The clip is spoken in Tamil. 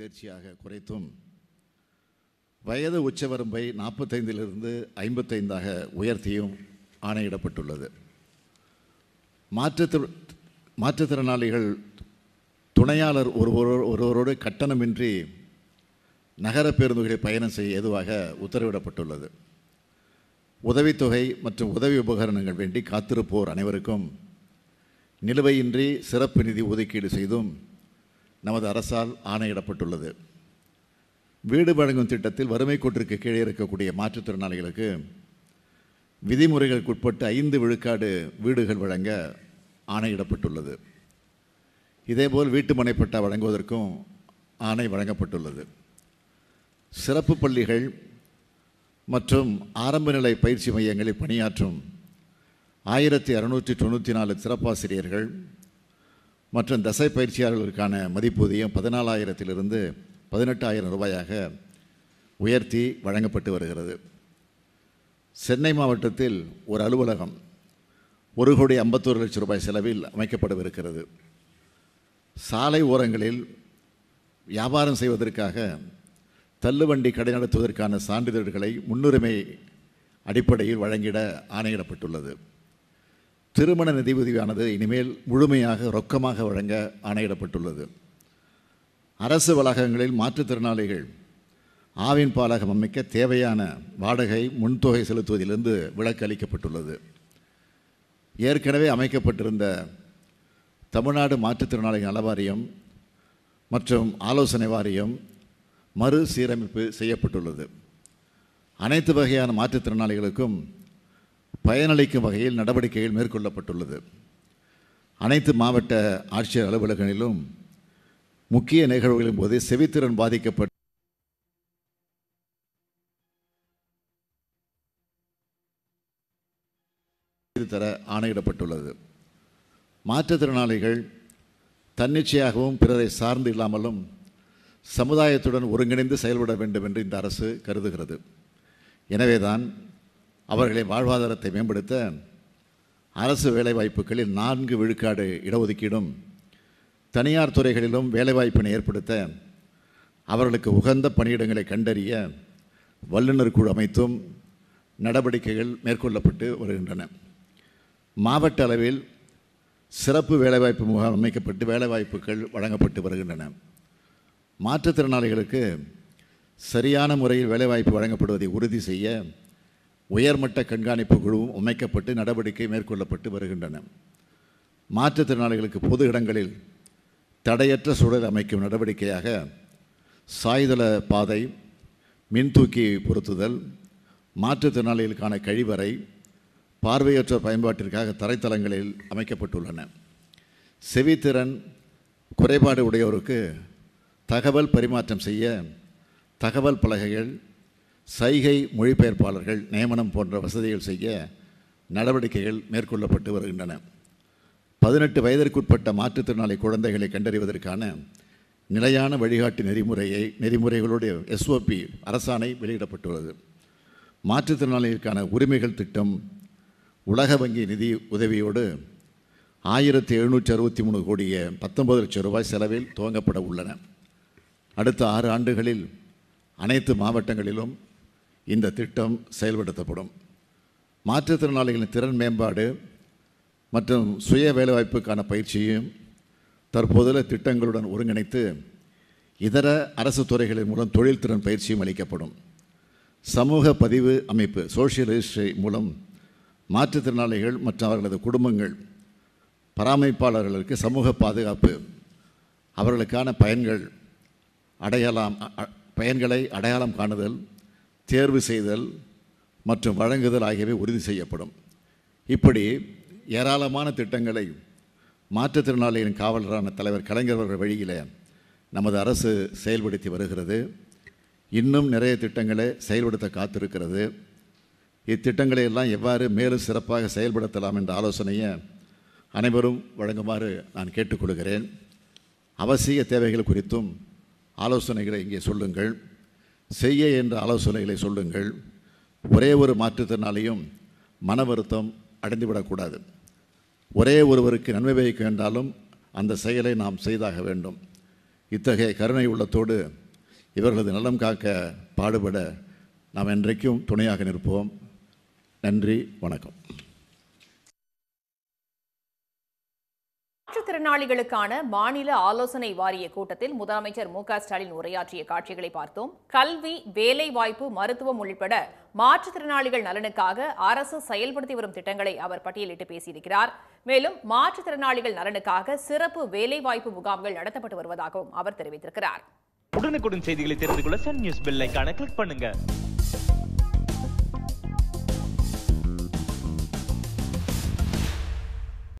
தேர்ச்சியாக குறைத்தும் வயது உச்சவரம்பை நாற்பத்தைந்திலிருந்து ஐம்பத்தைந்தாக உயர்த்தியும் ஆணையிடப்பட்டுள்ளது மாற்றுத்திற மாற்றுத்திறனாளிகள் துணையாளர் ஒருவரோ ஒருவரோடு கட்டணமின்றி நகர பேருந்துகளை பயணம் செய்ய ஏதுவாக உத்தரவிடப்பட்டுள்ளது உதவித்தொகை மற்றும் உதவி உபகரணங்கள் வேண்டி காத்திருப்போர் அனைவருக்கும் நிலுவையின்றி சிறப்பு நிதி ஒதுக்கீடு செய்தும் நமது அரசால் ஆணையிடப்பட்டுள்ளது வீடு வழங்கும் திட்டத்தில் வறுமை கோட்டிற்கு கீழே இருக்கக்கூடிய மாற்றுத்திறனாளிகளுக்கு விதிமுறைகளுக்குட்பட்டு ஐந்து விழுக்காடு வீடுகள் வழங்க ஆணையிடப்பட்டுள்ளது இதேபோல் வீட்டு மனைப்பட்டா வழங்குவதற்கும் ஆணை வழங்கப்பட்டுள்ளது சிறப்பு பள்ளிகள் மற்றும் ஆரம்ப நிலை பயிற்சி மையங்களில் பணியாற்றும் ஆயிரத்தி அறுநூற்றி தொண்ணூற்றி நாலு சிறப்பாசிரியர்கள் மற்றும் தசை பயிற்சியாளர்களுக்கான மதிப்பூதியம் பதினாலாயிரத்திலிருந்து பதினெட்டாயிரம் ரூபாயாக உயர்த்தி வழங்கப்பட்டு வருகிறது சென்னை மாவட்டத்தில் ஒரு அலுவலகம் ஒரு கோடி ஐம்பத்தோரு லட்சம் ரூபாய் செலவில் அமைக்கப்படவிருக்கிறது சாலை ஓரங்களில் வியாபாரம் செய்வதற்காக தள்ளுவண்டி கடை நடத்துவதற்கான சான்றிதழ்களை முன்னுரிமை அடிப்படையில் வழங்கிட ஆணையிடப்பட்டுள்ளது திருமண நிதி உதவியானது இனிமேல் முழுமையாக ரொக்கமாக வழங்க ஆணையிடப்பட்டுள்ளது அரசு வளாகங்களில் மாற்றுத்திறனாளிகள் ஆவின் பாலகம் அமைக்க தேவையான வாடகை முன்தொகை செலுத்துவதிலிருந்து விலக்கு அளிக்கப்பட்டுள்ளது ஏற்கனவே அமைக்கப்பட்டிருந்த தமிழ்நாடு மாற்றுத்திறனாளிகள் நல வாரியம் மற்றும் ஆலோசனை வாரியம் மறுசீரமைப்பு செய்யப்பட்டுள்ளது அனைத்து வகையான மாற்றுத்திறனாளிகளுக்கும் பயனளிக்கும் வகையில் நடவடிக்கைகள் மேற்கொள்ளப்பட்டுள்ளது அனைத்து மாவட்ட ஆட்சியர் அலுவலகங்களிலும் முக்கிய நிகழ்வுகளின் போது செவித்திறன் பாதிக்கப்பட்ட தர ஆணையிடப்பட்டுள்ளது மாற்றுத்திறனாளிகள் தன்னிச்சையாகவும் பிறரை சார்ந்து இல்லாமலும் சமுதாயத்துடன் ஒருங்கிணைந்து செயல்பட வேண்டும் என்று இந்த அரசு கருதுகிறது எனவேதான் அவர்களின் வாழ்வாதாரத்தை மேம்படுத்த அரசு வேலைவாய்ப்புகளில் நான்கு விழுக்காடு இடஒதுக்கீடும் தனியார் துறைகளிலும் வேலைவாய்ப்பினை ஏற்படுத்த அவர்களுக்கு உகந்த பணியிடங்களை கண்டறிய வல்லுநர் குழு அமைத்தும் நடவடிக்கைகள் மேற்கொள்ளப்பட்டு வருகின்றன மாவட்ட அளவில் சிறப்பு வேலைவாய்ப்பு முகாம் அமைக்கப்பட்டு வேலைவாய்ப்புகள் வழங்கப்பட்டு வருகின்றன மாற்றுத்திறனாளிகளுக்கு சரியான முறையில் வேலைவாய்ப்பு வழங்கப்படுவதை உறுதி செய்ய உயர்மட்ட கண்காணிப்பு குழுவும் அமைக்கப்பட்டு நடவடிக்கை மேற்கொள்ளப்பட்டு வருகின்றன மாற்றுத்திறனாளிகளுக்கு பொது இடங்களில் தடையற்ற சூழல் அமைக்கும் நடவடிக்கையாக சாய்தள பாதை மின்தூக்கி பொருத்துதல் மாற்றுத்திறனாளிகளுக்கான கழிவறை பார்வையற்ற பயன்பாட்டிற்காக தரைத்தளங்களில் அமைக்கப்பட்டுள்ளன செவித்திறன் குறைபாடு உடையோருக்கு தகவல் பரிமாற்றம் செய்ய தகவல் பலகைகள் சைகை மொழிபெயர்ப்பாளர்கள் நியமனம் போன்ற வசதிகள் செய்ய நடவடிக்கைகள் மேற்கொள்ளப்பட்டு வருகின்றன பதினெட்டு வயதிற்குட்பட்ட மாற்றுத்திறனாளி குழந்தைகளை கண்டறிவதற்கான நிலையான வழிகாட்டு நெறிமுறையை நெறிமுறைகளுடைய எஸ்ஓபி அரசாணை வெளியிடப்பட்டுள்ளது மாற்றுத்திறனாளிகளுக்கான உரிமைகள் திட்டம் உலக வங்கி நிதி உதவியோடு ஆயிரத்தி எழுநூற்றி அறுபத்தி மூணு கோடிய பத்தொன்பது லட்சம் ரூபாய் செலவில் துவங்கப்பட உள்ளன அடுத்த ஆறு ஆண்டுகளில் அனைத்து மாவட்டங்களிலும் இந்த திட்டம் செயல்படுத்தப்படும் மாற்றுத்திறனாளிகளின் திறன் மேம்பாடு மற்றும் சுய வேலைவாய்ப்புக்கான பயிற்சியும் தற்போதுள்ள திட்டங்களுடன் ஒருங்கிணைத்து இதர அரசு துறைகளின் மூலம் தொழில்திறன் பயிற்சியும் அளிக்கப்படும் சமூக பதிவு அமைப்பு சோஷியல் ரிஜிஸ்ட்ரி மூலம் மாற்றுத்திறனாளிகள் மற்றும் அவர்களது குடும்பங்கள் பராமரிப்பாளர்களுக்கு சமூக பாதுகாப்பு அவர்களுக்கான பயன்கள் அடையாளம் பயன்களை அடையாளம் காணுதல் தேர்வு செய்தல் மற்றும் வழங்குதல் ஆகியவை உறுதி செய்யப்படும் இப்படி ஏராளமான திட்டங்களை மாற்றுத்திறனாளிகளின் காவலரான தலைவர் கலைஞர் அவர்கள் வழியில் நமது அரசு செயல்படுத்தி வருகிறது இன்னும் நிறைய திட்டங்களை செயல்படுத்த காத்திருக்கிறது இத்திட்டங்களை எல்லாம் எவ்வாறு மேலும் சிறப்பாக செயல்படுத்தலாம் என்ற ஆலோசனையை அனைவரும் வழங்குமாறு நான் கேட்டுக்கொள்கிறேன் அவசிய தேவைகள் குறித்தும் ஆலோசனைகளை இங்கே சொல்லுங்கள் செய்ய என்ற ஆலோசனைகளை சொல்லுங்கள் ஒரே ஒரு மாற்றுத்திறனாலையும் மன வருத்தம் அடைந்துவிடக்கூடாது ஒரே ஒருவருக்கு நன்மை பயக்க வேண்டாலும் அந்த செயலை நாம் செய்தாக வேண்டும் இத்தகைய கருணை உள்ளத்தோடு இவர்களது நலம் காக்க பாடுபட நாம் என்றைக்கும் துணையாக நிற்போம் நன்றி வணக்கம் மாற்றுத்திறனாளிகளுக்கான மாநில ஆலோசனை வாரிய கூட்டத்தில் முதலமைச்சர் மு ஸ்டாலின் உரையாற்றிய காட்சிகளை பார்த்தோம் கல்வி வேலைவாய்ப்பு மருத்துவம் உள்ளிட்ட மாற்றுத்திறனாளிகள் நலனுக்காக அரசு செயல்படுத்தி வரும் திட்டங்களை அவர் பட்டியலிட்டு பேசியிருக்கிறார் மேலும் மாற்றுத்திறனாளிகள் நலனுக்காக சிறப்பு வேலைவாய்ப்பு முகாம்கள் நடத்தப்பட்டு வருவதாகவும் அவர் தெரிவித்திருக்கிறார் உடனுக்குடன் செய்திகளை தெரிந்து கொள்ள சன் நியூஸ் பெல் கிளிக் பண்ணுங்க